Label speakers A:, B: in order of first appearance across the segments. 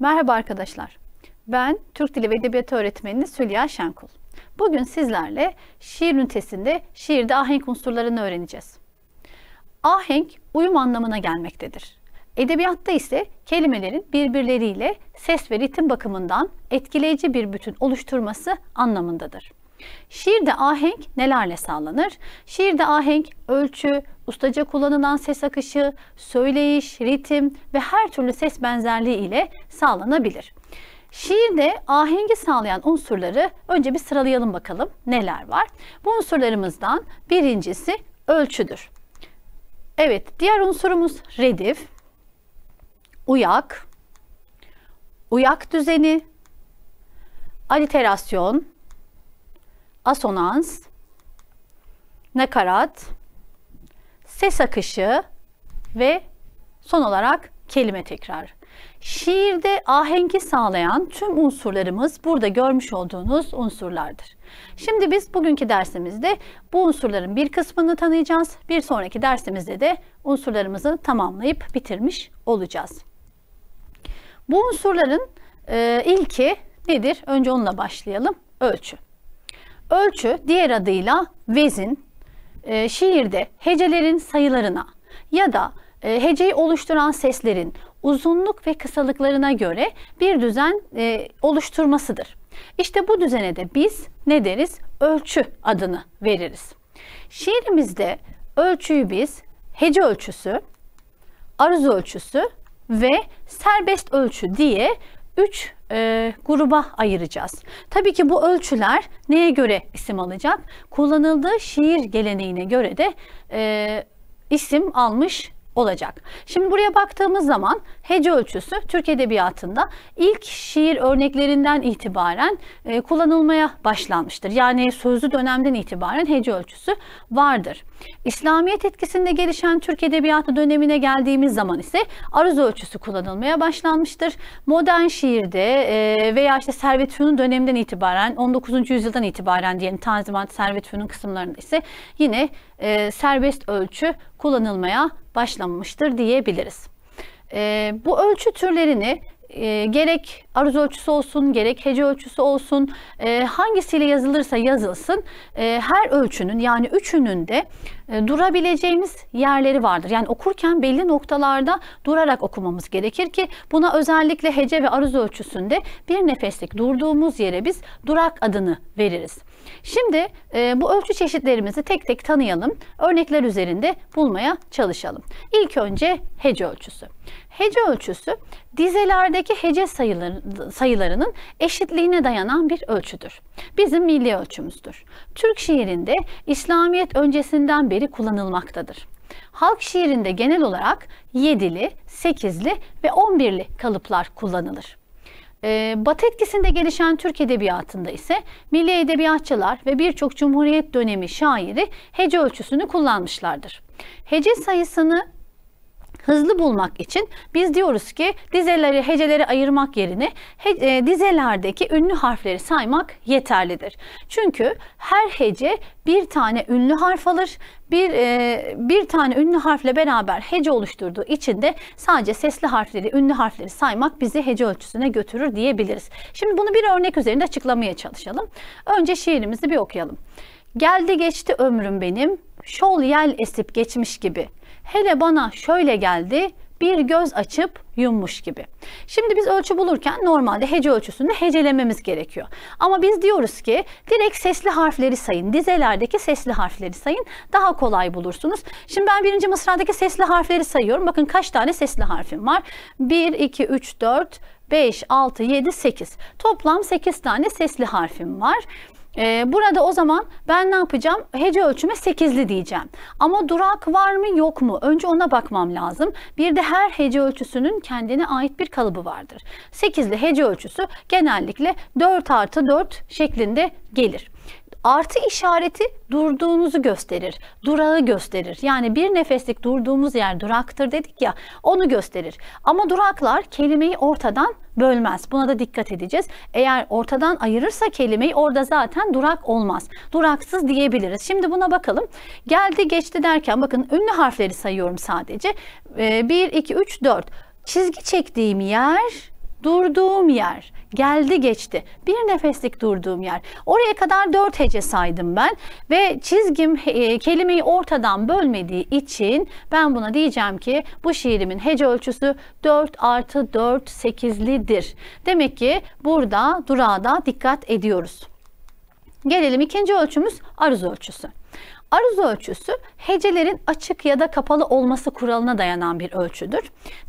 A: Merhaba arkadaşlar. Ben Türk Dili ve Edebiyatı öğretmeni Süleyha Şenkul. Bugün sizlerle şiir ünitesinde şiirde ahenk unsurlarını öğreneceğiz. Ahenk uyum anlamına gelmektedir. Edebiyatta ise kelimelerin birbirleriyle ses ve ritim bakımından etkileyici bir bütün oluşturması anlamındadır. Şiirde ahenk nelerle sağlanır? Şiirde ahenk ölçü, ustaca kullanılan ses akışı, söyleyiş, ritim ve her türlü ses benzerliği ile sağlanabilir. Şiirde ahengi sağlayan unsurları önce bir sıralayalım bakalım neler var. Bu unsurlarımızdan birincisi ölçüdür. Evet, diğer unsurumuz redif, uyak, uyak düzeni, aliterasyon, asonans, nakarat, ses akışı ve son olarak kelime tekrar. Şiirde ahengi sağlayan tüm unsurlarımız burada görmüş olduğunuz unsurlardır. Şimdi biz bugünkü dersimizde bu unsurların bir kısmını tanıyacağız. Bir sonraki dersimizde de unsurlarımızı tamamlayıp bitirmiş olacağız. Bu unsurların e, ilki nedir? Önce onunla başlayalım. Ölçü. Ölçü diğer adıyla vezin, e, şiirde hecelerin sayılarına ya da e, heceyi oluşturan seslerin uzunluk ve kısalıklarına göre bir düzen e, oluşturmasıdır. İşte bu düzene de biz ne deriz? Ölçü adını veririz. Şiirimizde ölçüyü biz hece ölçüsü, aruz ölçüsü ve serbest ölçü diye 3 e, gruba ayıracağız. Tabii ki bu ölçüler neye göre isim alacak? Kullanıldığı şiir geleneğine göre de e, isim almış olacak. Şimdi buraya baktığımız zaman hece ölçüsü Türk Edebiyatı'nda ilk şiir örneklerinden itibaren e, kullanılmaya başlanmıştır. Yani sözlü dönemden itibaren hece ölçüsü vardır. İslamiyet etkisinde gelişen Türk Edebiyatı dönemine geldiğimiz zaman ise aruz ölçüsü kullanılmaya başlanmıştır. Modern şiirde e, veya işte Servet Fünun döneminden itibaren 19. yüzyıldan itibaren diyelim Tanzimat Servet Fünun kısımlarında ise yine e, serbest ölçü kullanılmaya başlanmıştır diyebiliriz. E, bu ölçü türlerini e, gerek aruz ölçüsü olsun, gerek hece ölçüsü olsun, e, hangisiyle yazılırsa yazılsın e, her ölçünün yani üçünün de e, durabileceğimiz yerleri vardır. Yani okurken belli noktalarda durarak okumamız gerekir ki buna özellikle hece ve aruz ölçüsünde bir nefeslik durduğumuz yere biz durak adını veririz. Şimdi e, bu ölçü çeşitlerimizi tek tek tanıyalım. Örnekler üzerinde bulmaya çalışalım. İlk önce hece ölçüsü. Hece ölçüsü dizelerdeki hece sayıları, sayılarının eşitliğine dayanan bir ölçüdür. Bizim milli ölçümüzdür. Türk şiirinde İslamiyet öncesinden beri kullanılmaktadır. Halk şiirinde genel olarak yedili, sekizli ve on kalıplar kullanılır. E, Batı etkisinde gelişen Türk edebiyatında ise milli edebiyatçılar ve birçok Cumhuriyet dönemi şairi hece ölçüsünü kullanmışlardır. Hece sayısını hızlı bulmak için biz diyoruz ki dizeleri heceleri ayırmak yerine he, e, dizelerdeki ünlü harfleri saymak yeterlidir. Çünkü her hece bir tane ünlü harf alır. Bir, e, bir tane ünlü harfle beraber hece oluşturduğu için de sadece sesli harfleri, ünlü harfleri saymak bizi hece ölçüsüne götürür diyebiliriz. Şimdi bunu bir örnek üzerinde açıklamaya çalışalım. Önce şiirimizi bir okuyalım. Geldi geçti ömrüm benim, şol yel esip geçmiş gibi Hele bana şöyle geldi bir göz açıp yummuş gibi. Şimdi biz ölçü bulurken normalde hece ölçüsünü hecelememiz gerekiyor. Ama biz diyoruz ki direkt sesli harfleri sayın. Dizelerdeki sesli harfleri sayın. Daha kolay bulursunuz. Şimdi ben birinci mısradaki sesli harfleri sayıyorum. Bakın kaç tane sesli harfim var. 1, 2, 3, 4, 5, 6, 7, 8. Toplam 8 tane sesli harfim var. Ee, burada o zaman ben ne yapacağım? Hece ölçüme 8'li diyeceğim. Ama durak var mı yok mu? Önce ona bakmam lazım. Bir de her hece ölçüsünün kendine ait bir kalıbı vardır. 8'li hece ölçüsü genellikle 4 artı 4 şeklinde gelir. Artı işareti durduğunuzu gösterir. Durağı gösterir. Yani bir nefeslik durduğumuz yer duraktır dedik ya onu gösterir. Ama duraklar kelimeyi ortadan bölmez. Buna da dikkat edeceğiz. Eğer ortadan ayırırsa kelimeyi orada zaten durak olmaz. Duraksız diyebiliriz. Şimdi buna bakalım. Geldi geçti derken bakın ünlü harfleri sayıyorum sadece. Ee, 1, 2, 3, 4. Çizgi çektiğim yer, durduğum yer geldi geçti. Bir nefeslik durduğum yer. Oraya kadar dört hece saydım ben ve çizgim e, kelimeyi ortadan bölmediği için ben buna diyeceğim ki bu şiirimin hece ölçüsü 4 artı 4 8'lidir. Demek ki burada durağa da dikkat ediyoruz. Gelelim ikinci ölçümüz aruz ölçüsü. Aruz ölçüsü hecelerin açık ya da kapalı olması kuralına dayanan bir ölçüdür.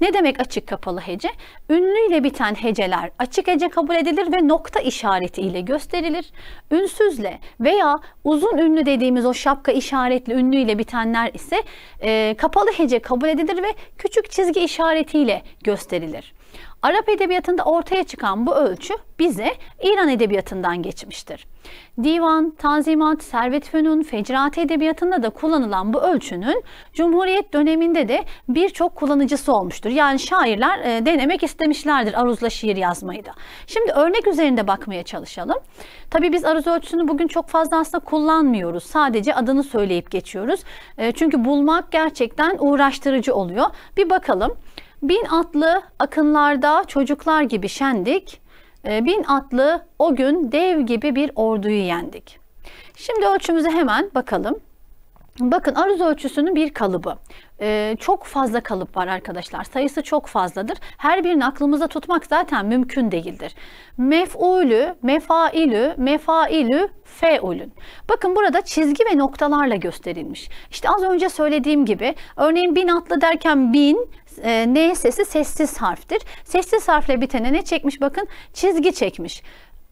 A: Ne demek açık kapalı hece? Ünlüyle biten heceler açık hece kabul edilir ve nokta işareti ile gösterilir. Ünsüzle veya uzun ünlü dediğimiz o şapka işaretli ünlüyle bitenler ise e, kapalı hece kabul edilir ve küçük çizgi işaretiyle gösterilir. Arap edebiyatında ortaya çıkan bu ölçü bize İran edebiyatından geçmiştir. Divan, Tanzimat, Servet Fünun, Fecrati edebiyatında da kullanılan bu ölçünün Cumhuriyet döneminde de birçok kullanıcısı olmuştur. Yani şairler e, denemek istemişlerdir aruzla şiir yazmayı da. Şimdi örnek üzerinde bakmaya çalışalım. Tabii biz aruz ölçüsünü bugün çok fazla aslında kullanmıyoruz. Sadece adını söyleyip geçiyoruz. E, çünkü bulmak gerçekten uğraştırıcı oluyor. Bir bakalım. Bin atlı akınlarda çocuklar gibi şendik. E, bin atlı o gün dev gibi bir orduyu yendik. Şimdi ölçümüze hemen bakalım. Bakın aruz ölçüsünün bir kalıbı. Ee, çok fazla kalıp var arkadaşlar. Sayısı çok fazladır. Her birini aklımıza tutmak zaten mümkün değildir. Mef'ulü, mefailü, mefailü, fe'ulün. Bakın burada çizgi ve noktalarla gösterilmiş. İşte az önce söylediğim gibi örneğin bin atlı derken bin, e, N sesi sessiz harftir. Sessiz harfle bitene ne çekmiş bakın çizgi çekmiş.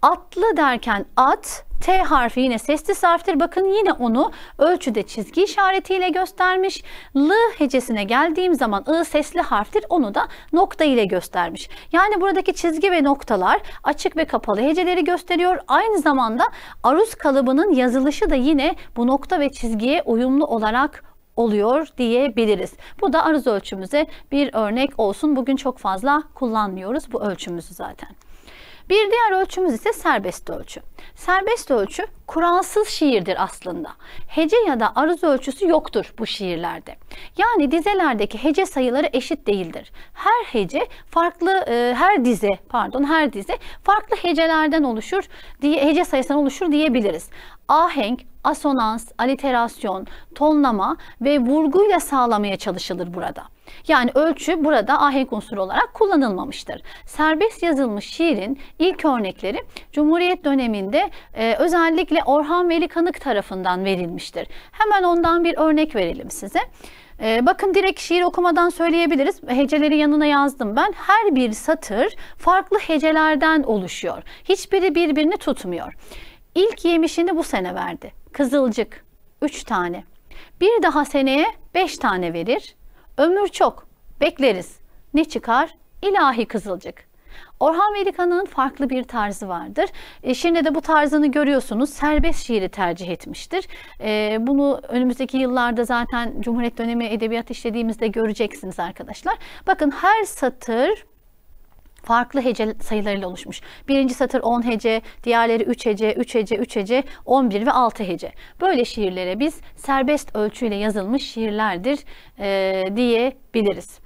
A: Atlı derken at, T harfi yine sessiz harftir. Bakın yine onu ölçüde çizgi işaretiyle göstermiş. L hecesine geldiğim zaman I sesli harftir. Onu da nokta ile göstermiş. Yani buradaki çizgi ve noktalar açık ve kapalı heceleri gösteriyor. Aynı zamanda aruz kalıbının yazılışı da yine bu nokta ve çizgiye uyumlu olarak oluyor diyebiliriz. Bu da arız ölçümüze bir örnek olsun. Bugün çok fazla kullanmıyoruz bu ölçümüzü zaten. Bir diğer ölçümüz ise serbest ölçü. Serbest ölçü kuralsız şiirdir aslında. Hece ya da arız ölçüsü yoktur bu şiirlerde. Yani dizelerdeki hece sayıları eşit değildir. Her hece farklı e, her dize pardon her dize farklı hecelerden oluşur diye hece sayısından oluşur diyebiliriz. Ahenk, asonans, aliterasyon, tonlama ve vurguyla sağlamaya çalışılır burada. Yani ölçü burada ahenk unsuru olarak kullanılmamıştır. Serbest yazılmış şiirin ilk örnekleri Cumhuriyet döneminde e, özellikle Orhan Veli Kanık tarafından verilmiştir. Hemen ondan bir örnek verelim size. E, bakın direkt şiir okumadan söyleyebiliriz. Heceleri yanına yazdım ben. Her bir satır farklı hecelerden oluşuyor. Hiçbiri birbirini tutmuyor. İlk yemişini bu sene verdi kızılcık 3 tane. Bir daha seneye 5 tane verir. Ömür çok. Bekleriz. Ne çıkar? İlahi kızılcık. Orhan Velikan'ın farklı bir tarzı vardır. E, şimdi de bu tarzını görüyorsunuz. Serbest şiiri tercih etmiştir. E, bunu önümüzdeki yıllarda zaten Cumhuriyet dönemi edebiyat işlediğimizde göreceksiniz arkadaşlar. Bakın her satır farklı hece sayılarıyla oluşmuş. Birinci satır 10 hece, diğerleri 3 hece, 3 hece, 3 hece, 11 ve 6 hece. Böyle şiirlere biz serbest ölçüyle yazılmış şiirlerdir e, diyebiliriz.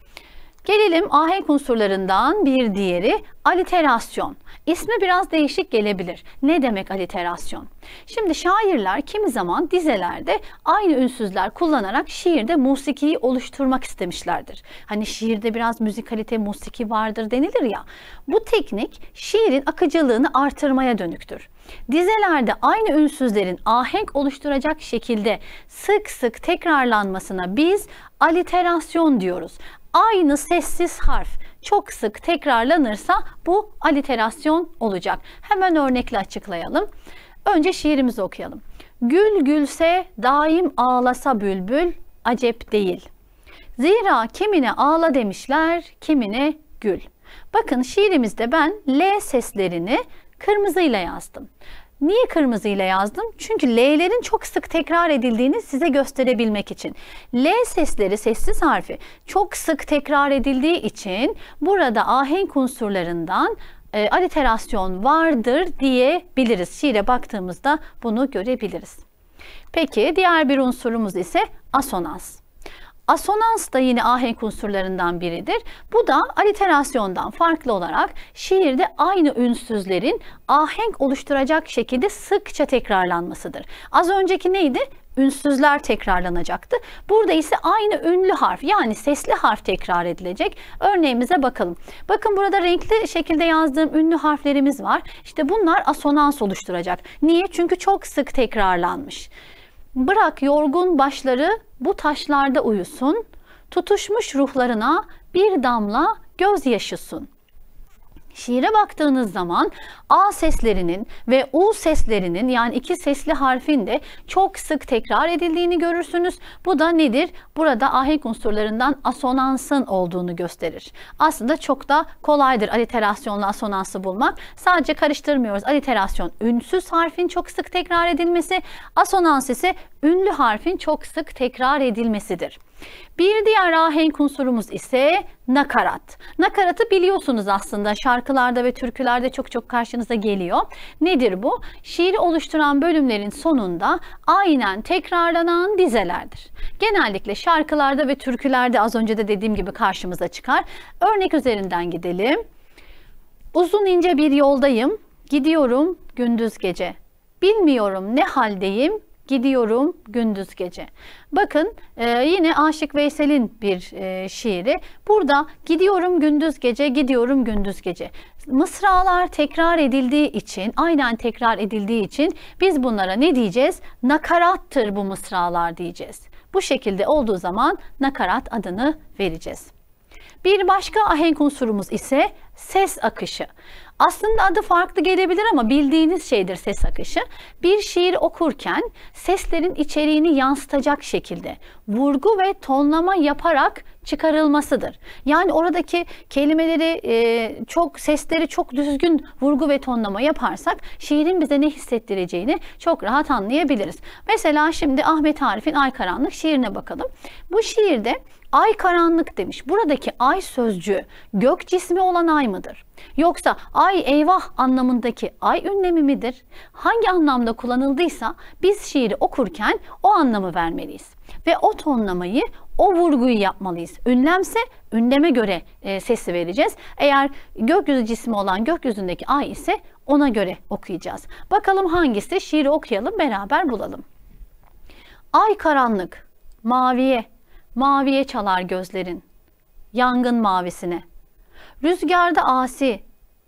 A: Gelelim ahenk unsurlarından bir diğeri aliterasyon. İsmi biraz değişik gelebilir. Ne demek aliterasyon? Şimdi şairler kimi zaman dizelerde aynı ünsüzler kullanarak şiirde musikiyi oluşturmak istemişlerdir. Hani şiirde biraz müzikalite, musiki vardır denilir ya. Bu teknik şiirin akıcılığını artırmaya dönüktür. Dizelerde aynı ünsüzlerin ahenk oluşturacak şekilde sık sık tekrarlanmasına biz aliterasyon diyoruz aynı sessiz harf çok sık tekrarlanırsa bu aliterasyon olacak. Hemen örnekle açıklayalım. Önce şiirimizi okuyalım. Gül gülse daim ağlasa bülbül acep değil. Zira kimine ağla demişler, kimine gül. Bakın şiirimizde ben L seslerini kırmızıyla yazdım. Niye kırmızı ile yazdım? Çünkü L'lerin çok sık tekrar edildiğini size gösterebilmek için. L sesleri, sessiz harfi çok sık tekrar edildiği için burada ahenk unsurlarından e, aliterasyon vardır diyebiliriz. Şiire baktığımızda bunu görebiliriz. Peki diğer bir unsurumuz ise asonans. Asonans da yine ahenk unsurlarından biridir. Bu da aliterasyondan farklı olarak şiirde aynı ünsüzlerin ahenk oluşturacak şekilde sıkça tekrarlanmasıdır. Az önceki neydi? ünsüzler tekrarlanacaktı. Burada ise aynı ünlü harf yani sesli harf tekrar edilecek. Örneğimize bakalım. Bakın burada renkli şekilde yazdığım ünlü harflerimiz var. İşte bunlar asonans oluşturacak. Niye? Çünkü çok sık tekrarlanmış. Bırak yorgun başları bu taşlarda uyusun, tutuşmuş ruhlarına bir damla gözyaşı sun. Şiire baktığınız zaman A seslerinin ve U seslerinin yani iki sesli harfin de çok sık tekrar edildiğini görürsünüz. Bu da nedir? Burada ahenk unsurlarından asonansın olduğunu gösterir. Aslında çok da kolaydır aliterasyonla asonansı bulmak. Sadece karıştırmıyoruz. Aliterasyon ünsüz harfin çok sık tekrar edilmesi, asonans ise ünlü harfin çok sık tekrar edilmesidir. Bir diğer ahenk unsurumuz ise nakarat. Nakaratı biliyorsunuz aslında şarkılarda ve türkülerde çok çok karşınıza geliyor. Nedir bu? Şiiri oluşturan bölümlerin sonunda aynen tekrarlanan dizelerdir. Genellikle şarkılarda ve türkülerde az önce de dediğim gibi karşımıza çıkar. Örnek üzerinden gidelim. Uzun ince bir yoldayım, gidiyorum gündüz gece. Bilmiyorum ne haldeyim, gidiyorum gündüz gece. Bakın e, yine Aşık Veysel'in bir e, şiiri. Burada gidiyorum gündüz gece, gidiyorum gündüz gece. Mısralar tekrar edildiği için, aynen tekrar edildiği için biz bunlara ne diyeceğiz? Nakarattır bu mısralar diyeceğiz. Bu şekilde olduğu zaman nakarat adını vereceğiz. Bir başka ahenk unsurumuz ise ses akışı. Aslında adı farklı gelebilir ama bildiğiniz şeydir ses akışı. Bir şiir okurken seslerin içeriğini yansıtacak şekilde vurgu ve tonlama yaparak çıkarılmasıdır. Yani oradaki kelimeleri e, çok sesleri çok düzgün vurgu ve tonlama yaparsak şiirin bize ne hissettireceğini çok rahat anlayabiliriz. Mesela şimdi Ahmet Arif'in Ay Karanlık şiirine bakalım. Bu şiirde ay karanlık demiş. Buradaki ay sözcüğü gök cismi olan ay mıdır? Yoksa ay eyvah anlamındaki ay ünlemi midir? Hangi anlamda kullanıldıysa biz şiiri okurken o anlamı vermeliyiz ve o tonlamayı, o vurguyu yapmalıyız. Ünlemse ünleme göre e, sesi vereceğiz. Eğer gökyüzü cismi olan gökyüzündeki ay ise ona göre okuyacağız. Bakalım hangisi? Şiiri okuyalım, beraber bulalım. Ay karanlık, maviye, maviye çalar gözlerin. Yangın mavisine. Rüzgarda asi,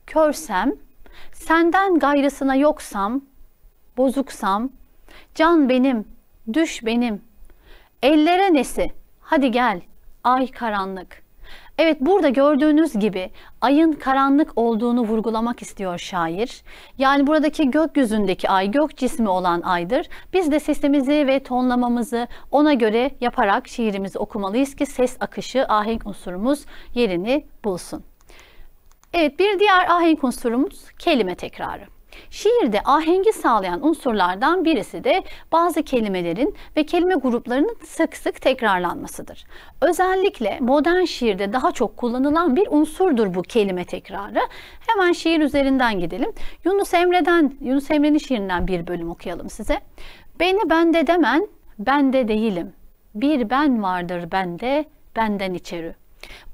A: körsem, senden gayrısına yoksam, bozuksam, can benim, düş benim, ellere nesi?'' Hadi gel. Ay karanlık. Evet burada gördüğünüz gibi ayın karanlık olduğunu vurgulamak istiyor şair. Yani buradaki gökyüzündeki ay gök cismi olan aydır. Biz de sesimizi ve tonlamamızı ona göre yaparak şiirimizi okumalıyız ki ses akışı ahenk unsurumuz yerini bulsun. Evet bir diğer ahenk unsurumuz kelime tekrarı. Şiirde ahengi sağlayan unsurlardan birisi de bazı kelimelerin ve kelime gruplarının sık sık tekrarlanmasıdır. Özellikle modern şiirde daha çok kullanılan bir unsurdur bu kelime tekrarı. Hemen şiir üzerinden gidelim. Yunus Emre'den, Yunus Emre'nin şiirinden bir bölüm okuyalım size. Beni bende demen, bende değilim. Bir ben vardır bende, benden içeri.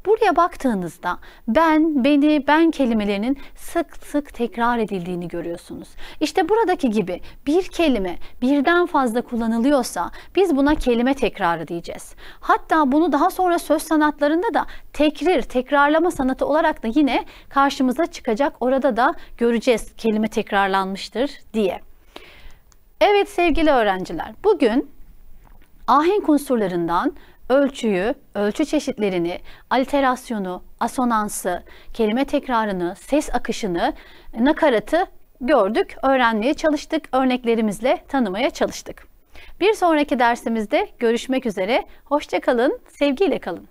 A: Buraya baktığınızda ben, beni, ben kelimelerinin sık sık tekrar edildiğini görüyorsunuz. İşte buradaki gibi bir kelime birden fazla kullanılıyorsa biz buna kelime tekrarı diyeceğiz. Hatta bunu daha sonra söz sanatlarında da tekrir, tekrarlama sanatı olarak da yine karşımıza çıkacak. Orada da göreceğiz kelime tekrarlanmıştır diye. Evet sevgili öğrenciler, bugün ahenk unsurlarından ölçüyü, ölçü çeşitlerini, aliterasyonu, asonansı, kelime tekrarını, ses akışını, nakaratı gördük, öğrenmeye çalıştık, örneklerimizle tanımaya çalıştık. Bir sonraki dersimizde görüşmek üzere. Hoşçakalın, sevgiyle kalın.